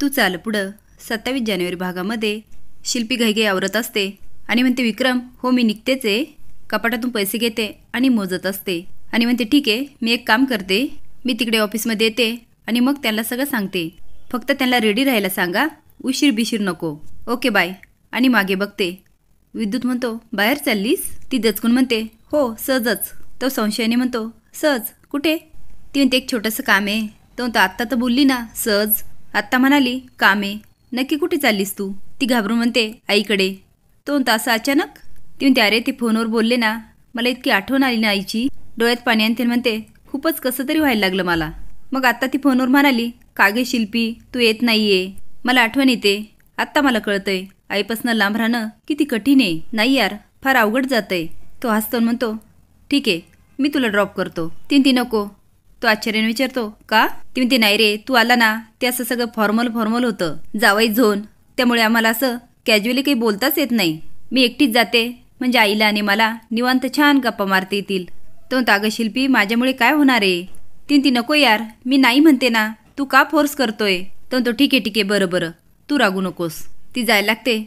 तू चाल पुढं सत्तावीस जानेवारी भागामध्ये शिल्पी घाईघाई आवरत असते आणि म्हणते विक्रम हो मी निघतेच आहे कपाटातून पैसे घेते आणि मोजत असते आणि म्हणते ठीक आहे मी एक काम करते मी तिकडे ऑफिसमध्ये येते आणि मग त्यांना सगळं सांगते फक्त त्यांना रेडी राहायला सांगा उशीर बिशीर नको ओके बाय आणि मागे बघते विद्युत म्हणतो बाहेर चाललीस ती दचकून म्हणते हो सहजच तो संशयाने म्हणतो सहज कुठे ती म्हणते एक छोटंसं काम आहे तो म्हणतो आत्ता तर बोलली ना सहज आत्ता म्हणाली कामे नक्की कुठे चाललीस तू ती घाबरून म्हणते आईकडे दोन तास अचानक ती म्हणते अरे ती फोनवर बोलले ना मला इतकी आठवण आली ना आईची डोळ्यात पाणी आणते म्हणते खूपच कसं तरी व्हायला लागलं मला मग आत्ता ती फोनवर म्हणाली कागे शिल्पी तू येत नाहीये मला आठवण येते आत्ता मला कळतंय आईपासनं लांब राहणं किती कठीण आहे नाही यार फार अवघड जातंय तो हसतो म्हणतो ठीक आहे मी तुला ड्रॉप करतो तीन ती नको तो आश्चर्याने विचारतो का ती म्हणते नाही रे तू आला ना ते असं सगळं फॉर्मल फॉर्मल होतं जावाई झोन त्यामुळे आम्हाला असं कॅज्युअली काही बोलताच येत नाही मी एकटीच जाते म्हणजे आईला आणि मला निवांत छान गप्पा मारता येतील तो म्हणतो शिल्पी माझ्यामुळे काय होणार आहे ती ती नको यार मी नाही म्हणते ना तू का फोर्स करतोय तो तो ठीक आहे ठीक आहे बरं बरं तू रागू नकोस ती जायला लागते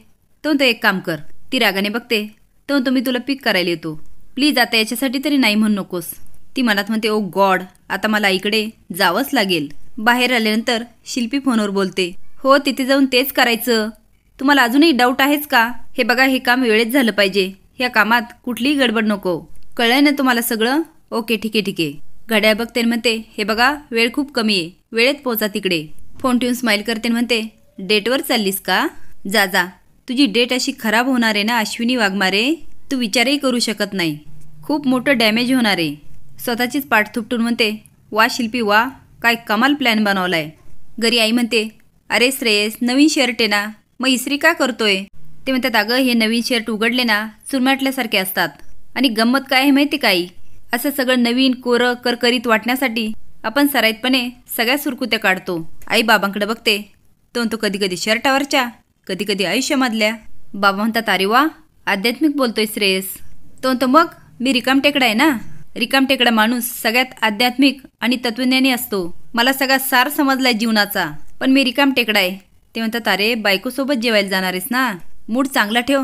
तो म्हणतो एक काम कर ती रागाने बघते तो म्हणतो मी तुला पिक करायला येतो प्लीज आता याच्यासाठी तरी नाही म्हणू नकोस ती मनात म्हणते ओ गॉड आता मला इकडे जावंच लागेल बाहेर आल्यानंतर शिल्पी फोनवर बोलते हो तिथे जाऊन तेच करायचं तुम्हाला अजूनही डाऊट आहेच का हे बघा हे काम वेळेत झालं पाहिजे या कामात कुठलीही गडबड नको कळलंय ना तुम्हाला सगळं ओके ठीक आहे ठीक आहे घड्याळ बघते म्हणते हे बघा वेळ खूप कमी आहे वेळेत पोहोचा तिकडे फोन ठेवून स्माईल करते म्हणते डेटवर चाललीस का जा जा तुझी डेट अशी खराब होणार आहे ना अश्विनी वाघमारे तू विचारही करू शकत नाही खूप मोठं डॅमेज होणार आहे स्वतःचीच पाठ थुपटून म्हणते वा शिल्पी वा काय कमाल प्लॅन बनवलाय घरी आई म्हणते अरे श्रेयस नवीन शर्ट आहे ना मग इसरी का करतोय ते म्हणतात अगं हे नवीन शर्ट उघडले ना चुरमाटल्यासारखे असतात आणि गंमत काय आहे माहिती काही असं सगळं नवीन कोर करकरीत वाटण्यासाठी आपण सराईतपणे सगळ्या सुरकुत्या काढतो आई बाबांकडे बघते तो तो कधी कधी शर्टावरच्या कधी कधी आयुष्यामधल्या बाबा म्हणतात अरे वा आध्यात्मिक बोलतोय श्रेयस तो म्हणतो मग मी रिकाम टेकडा आहे ना रिकाम टेकडा माणूस सगळ्यात आध्यात्मिक आणि तत्वज्ञानी असतो मला सगळा सार समजलाय जीवनाचा पण मी रिकाम टेकडा आहे ते म्हणतात अरे बायकोसोबत जेवायला जाणार आहेस ना मूड चांगला ठेव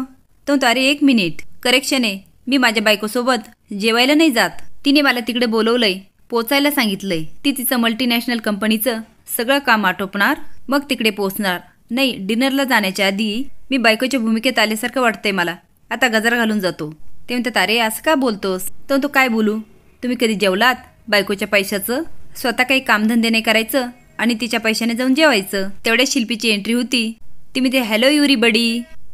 तो तारे एक मिनिट करेक्शन आहे मी माझ्या बायकोसोबत जेवायला नाही जात तिने मला तिकडे बोलवलंय पोचायला सांगितलंय ती तिचं मल्टीनॅशनल कंपनीचं सगळं काम आटोपणार मग तिकडे पोचणार नाही डिनरला जाण्याच्या आधी मी बायकोच्या भूमिकेत आल्यासारखं वाटतंय मला आता गजर घालून जातो ते म्हणतात अरे असं का बोलतोस तर तू काय बोलू तुम्ही कधी जेवलात बायकोच्या पैशाचं स्वतः काही कामधंदे नाही करायचं आणि तिच्या पैशाने जाऊन जेवायचं तेवढ्या शिल्पीची एंट्री होती ती मी ते हॅलो युरी बडी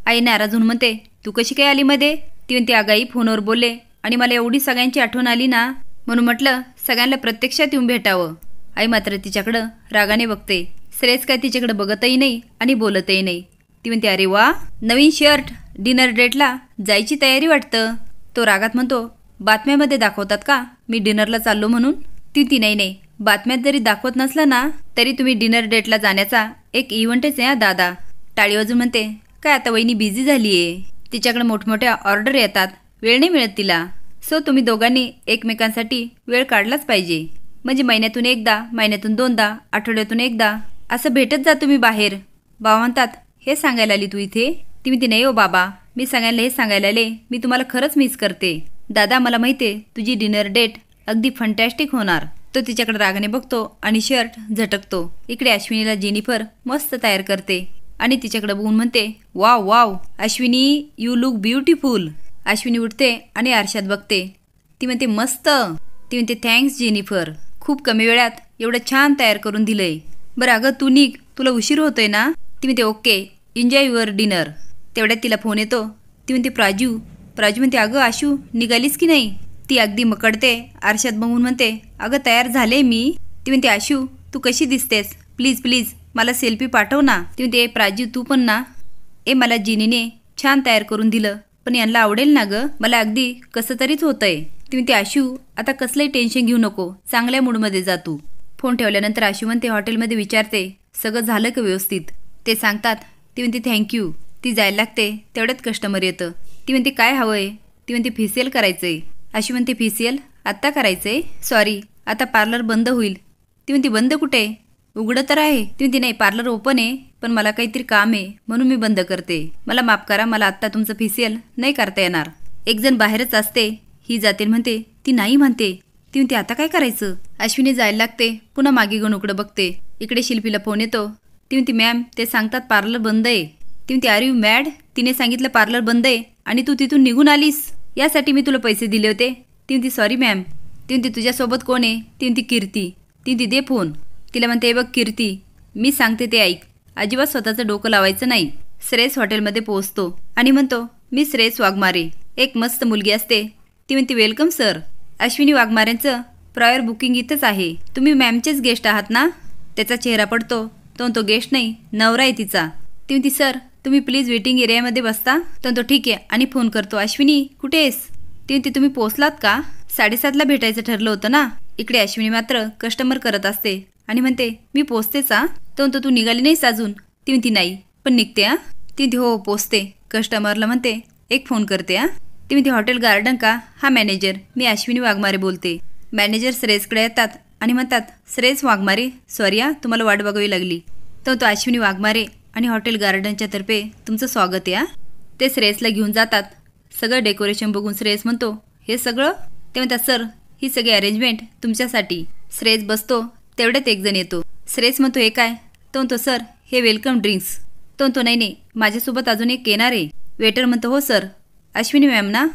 आई नाराज होऊन म्हणते तू कशी काय आली मध्ये ती म्हणते आगाई फोनवर बोलले आणि मला एवढी सगळ्यांची आठवण आली ना म्हणून म्हटलं सगळ्यांना प्रत्यक्षात येऊन भेटावं आई मात्र तिच्याकडं रागाने बघते श्रेयस काय तिच्याकडे बघतही नाही आणि बोलतही नाही ती म्हणते अरे वा नवीन शर्ट डिनर डेटला जायची तयारी वाटतं तो रागात म्हणतो बातम्यामध्ये दाखवतात का मी डिनरला चाललो म्हणून ती ती नाही नाही बातम्यात जरी दाखवत नसलं ना तरी तुम्ही डिनर डेटला जाण्याचा एक इव्हेंटच आहे दादा टाळी वाजून म्हणते काय आता वहिनी बिझी झाली आहे तिच्याकडे मोठमोठ्या ऑर्डर येतात वेळ नाही मिळत तिला सो तुम्ही दोघांनी एकमेकांसाठी वेळ काढलाच पाहिजे म्हणजे महिन्यातून एकदा महिन्यातून दोनदा आठवड्यातून एकदा असं भेटत जा तुम्ही बाहेर भाव म्हणतात हे सांगायला आली तू इथे ती म्हणते नाही हो बाबा मी सांगायला हे सांगायला आले मी तुम्हाला खरंच मिस करते दादा मला माहिते तुझी डिनर डेट अगदी फंटॅस्टिक होणार तो तिच्याकडे रागाने बघतो आणि शर्ट झटकतो इकडे अश्विनीला जेनिफर मस्त तयार करते आणि तिच्याकडे बघून म्हणते wow wow Ashwini you look beautiful Ashwini उठते आणि आरशात बघते ती म्हणते मस्त ती म्हणते थँक्स जेनिफर खूप कमी वेळात एवढं छान तयार करून दिलंय बरं अगं तू निक तुला उशीर होतोय ना ती म्हणते ओके एन्जॉय युअर डिनर तेवढ्यात तिला फोन येतो ती म्हणते प्राजू प्राजू म्हणते अगं आशू निघालीस की नाही ती अगदी मकडते आरशात बघून म्हणते अगं तयार झाले मी ती म्हणते आशू तू कशी दिसतेस प्लीज प्लीज मला सेल्फी पाठव ना ती म्हणते प्राजू तू पण ना ए मला जिनीने छान तयार करून दिलं पण यांना आवडेल ना गं मला अगदी कसं तरीच होतंय ती म्हणते आशू आता कसलंही टेन्शन घेऊ नको चांगल्या मूडमध्ये जा तू फोन ठेवल्यानंतर आशू म्हणते हॉटेलमध्ये विचारते सगळं झालं का व्यवस्थित ते सांगतात ती म्हणते थँक्यू ती जायला लागते तेवढ्यात कस्टमर येतं ती म्हणते काय हवं आहे ती म्हणते फेसियल करायचं आहे अशी म्हणते फेसियल आत्ता करायचं आहे सॉरी आता पार्लर बंद होईल ती म्हणते बंद कुठे उघडं तर आहे ती म्हणते नाही पार्लर ओपन आहे पण मला काहीतरी काम आहे म्हणून मी बंद करते मला माफ करा मला आत्ता तुमचं फेसियल नाही करता येणार एक जण बाहेरच असते ही जाते म्हणते ती नाही म्हणते ती म्हणते आता काय करायचं अश्विनी जायला लागते पुन्हा मागे घेऊन उकडं बघते इकडे शिल्पीला फोन येतो ती म्हणते मॅम ते सांगतात पार्लर बंद आहे ती आर यू मॅड तिने सांगितलं पार्लर बंद आहे आणि तू तिथून निघून आलीस यासाठी मी तुला पैसे दिले होते ती म्हणती सॉरी मॅम ती म्हणती तुझ्यासोबत कोण आहे ती म्हणती कीर्ती ती म्हणती दे फोन तिला म्हणते बघ कीर्ती मी सांगते ते ऐक अजिबात स्वतःचं डोकं लावायचं नाही श्रेयस हॉटेलमध्ये पोहोचतो आणि म्हणतो मी श्रेयस वाघमारे एक मस्त मुलगी असते ती म्हणती वेलकम सर अश्विनी वाघमारेंचं प्रॉयर बुकिंग इथंच आहे तुम्ही मॅमचेच गेस्ट आहात ना त्याचा चेहरा पडतो तो तो गेस्ट नाही नवरा आहे तिचा ती म्हणती सर तुम्ही प्लीज वेटिंग एरियामध्ये बसता तर तो ठीक आहे आणि फोन करतो अश्विनी कुठे आहेस ते तुम्ही पोचलात का साडेसातला भेटायचं ठरलं होतं ना इकडे अश्विनी मात्र कस्टमर करत असते आणि म्हणते मी पोचतेच हा तर तू निघाली नाहीस अजून ती नाही पण निघते हा ती हो, हो पोचते कस्टमरला म्हणते एक फोन करते हा ती हॉटेल गार्डन का हा मॅनेजर मी अश्विनी वाघमारे बोलते मॅनेजर श्रेयसकडे येतात आणि म्हणतात श्रेयस वाघमारे सॉरी हा तुम्हाला वाट बघावी लागली तर तो अश्विनी वाघमारे आणि हॉटेल गार्डनच्या तर्फे तुमचं स्वागत आहे ते श्रेयसला घेऊन जातात सगळं डेकोरेशन बघून श्रेयस म्हणतो हे सगळं ते म्हणतात सर ही सगळी अरेंजमेंट तुमच्यासाठी श्रेयस बसतो तेवढ्यात एक जण येतो श्रेयस म्हणतो हे काय तो म्हणतो सर हे वेलकम ड्रिंक्स तो म्हणतो नाही नाही माझ्यासोबत अजून एक येणार आहे वेटर म्हणतो हो सर अश्विनी मॅम ना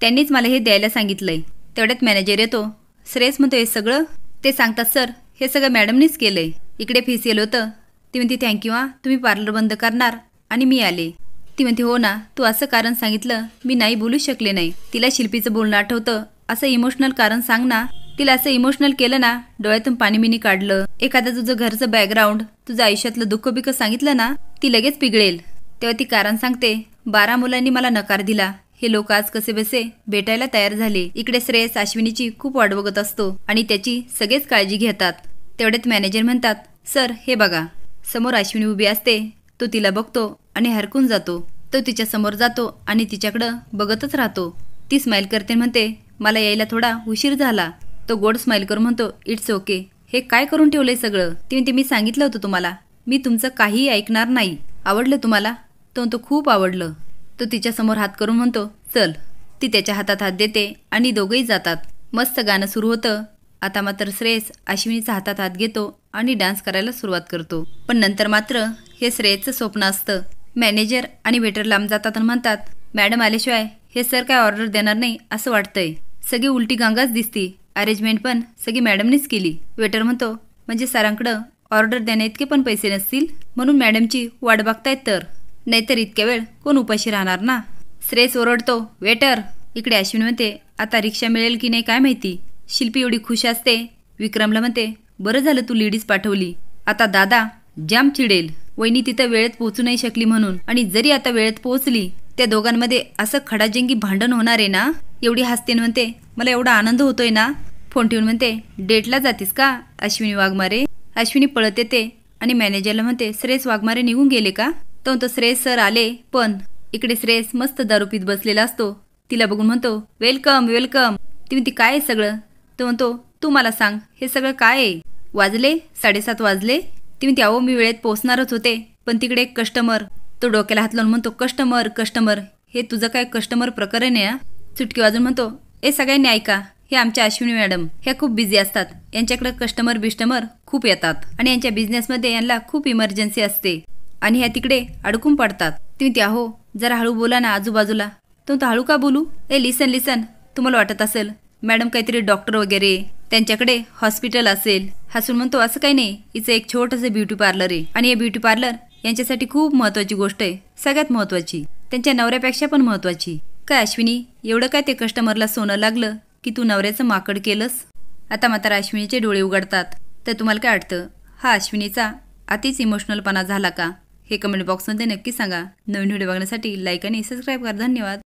त्यांनीच मला हे द्यायला सांगितलंय तेवढ्यात मॅनेजर येतो श्रेयस म्हणतो हे सगळं ते सांगतात सर हे सगळं मॅडमनीच केलंय इकडे फेसियल होतं ती म्हणते थँक्यू हां तुम्ही पार्लर बंद करणार आणि मी आले ती म्हणते हो ना तू असं कारण सांगितलं मी नाही बोलू शकले नाही तिला शिल्पीचं बोलणं आठवतं असं इमोशनल कारण सांग ना तिला असं इमोशनल केलं ना डोळ्यातून पाणी मिनी काढलं एखादा तुझं घरचं बॅकग्राऊंड तुझं आयुष्यातलं दुःख बिक सांगितलं ना ती लगेच पिघळेल तेव्हा ती कारण सांगते बारा मुलांनी मला नकार दिला हे लोक आज कसे बसे भेटायला तयार झाले इकडे श्रेयस अश्विनीची खूप वाट बघत असतो आणि त्याची सगळेच काळजी घेतात तेवढ्यात मॅनेजर म्हणतात सर हे बघा समोर अश्विनी उभी असते तो तिला बघतो आणि हरकून जातो तो तिच्या समोर जातो आणि तिच्याकडं बघतच राहतो ती स्माईल करते म्हणते मला यायला थोडा उशीर झाला तो गोड स्माईल करून म्हणतो इट्स ओके हे काय करून ठेवलंय सगळं ते ते मी सांगितलं होतं तुम्हाला मी तुमचं काहीही ऐकणार नाही आवडलं तुम्हाला तो म्हणतो खूप आवडलं तो तिच्या समोर हात करून म्हणतो चल ती त्याच्या हातात हात देते आणि दोघंही जातात मस्त गाणं सुरू होतं आता मात्र श्रेयस अश्विनीचा हातात हात घेतो आणि डान्स करायला सुरुवात करतो पण नंतर मात्र हे श्रेयचं स्वप्न असतं मॅनेजर आणि वेटर लांब जातात आणि म्हणतात मॅडम आल्याशिवाय हे सर काय ऑर्डर देणार नाही असं वाटतंय सगळी उलटी गंगाच दिसते अरेंजमेंट पण सगळी मॅडमनेच केली वेटर म्हणतो म्हणजे सरांकडं ऑर्डर देण्या इतके पण पैसे नसतील म्हणून मॅडमची वाट बघतायत तर नाहीतर इतक्या वेळ कोण उपाशी राहणार ना श्रेयस ओरडतो वेटर इकडे अश्विन म्हणते आता रिक्षा मिळेल की नाही काय माहिती शिल्पी एवढी खुश असते विक्रमला म्हणते बरं झालं तू लेडीज पाठवली आता दादा जाम चिडेल वहिनी तिथं वेळेत पोहोचू नाही शकली म्हणून आणि जरी आता वेळेत पोहोचली त्या दोघांमध्ये असं खडाजेंगी भांडण होणार आहे ना एवढी हसते म्हणते मला एवढा आनंद होतोय ना फोन ठेवून म्हणते डेटला जातीस का अश्विनी वाघमारे अश्विनी पळत येते आणि मॅनेजरला म्हणते श्रेयस वाघमारे निघून गेले का तो म्हणतो श्रेयस सर आले पण इकडे श्रेयस मस्त दारूपीत बसलेला असतो तिला बघून म्हणतो वेलकम वेलकम ती काय आहे सगळं तो म्हणतो तू मला सांग हे सगळं काय आहे वाजले साडेसात वाजले ती म्हणते अहो मी वेळेत पोहोचणारच होते पण तिकडे एक कस्टमर तो डोक्याला हात लावून म्हणतो कस्टमर कस्टमर हे तुझं काय कस्टमर प्रकरण आहे ना चुटकी वाजून म्हणतो ए सगळ्यांनी ऐका हे आमच्या अश्विनी मॅडम ह्या खूप बिझी असतात यांच्याकडे कस्टमर बिस्टमर खूप येतात आणि यांच्या बिझनेसमध्ये यांना खूप इमर्जन्सी असते आणि ह्या तिकडे अडकून पडतात तुम्ही त्या हो जरा हळू बोला ना आजूबाजूला तो हळू का बोलू ए लिसन लिसन तुम्हाला वाटत असेल मॅडम काहीतरी डॉक्टर वगैरे त्यांच्याकडे हॉस्पिटल असेल हसून म्हणतो असं काही नाही हिचं एक छोटंसं ब्युटी पार्लर आहे आणि हे ब्युटी पार्लर यांच्यासाठी खूप महत्वाची गोष्ट आहे सगळ्यात महत्वाची त्यांच्या नवऱ्यापेक्षा पण महत्वाची काय अश्विनी एवढं काय ते कस्टमरला सोनं लागलं की तू नवऱ्याचं माकड केलंस आता मात्र अश्विनीचे डोळे उघडतात तर तुम्हाला काय वाटतं हा अश्विनीचा अतिच इमोशनलपणा झाला का हे कमेंट बॉक्समध्ये नक्की सांगा नवीन व्हिडिओ बघण्यासाठी लाईक आणि सबस्क्राईब करा धन्यवाद